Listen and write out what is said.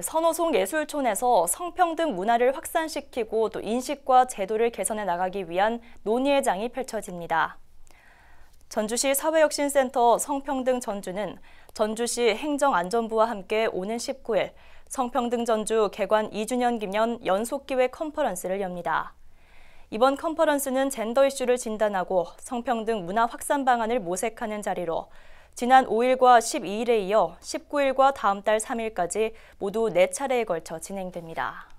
선호송 예술촌에서 성평등 문화를 확산시키고 또 인식과 제도를 개선해 나가기 위한 논의의 장이 펼쳐집니다. 전주시 사회혁신센터 성평등 전주는 전주시 행정안전부와 함께 오는 19일 성평등 전주 개관 2주년 기념 연속기획 컨퍼런스를 엽니다. 이번 컨퍼런스는 젠더 이슈를 진단하고 성평등 문화 확산 방안을 모색하는 자리로 지난 5일과 12일에 이어 19일과 다음 달 3일까지 모두 4차례에 걸쳐 진행됩니다.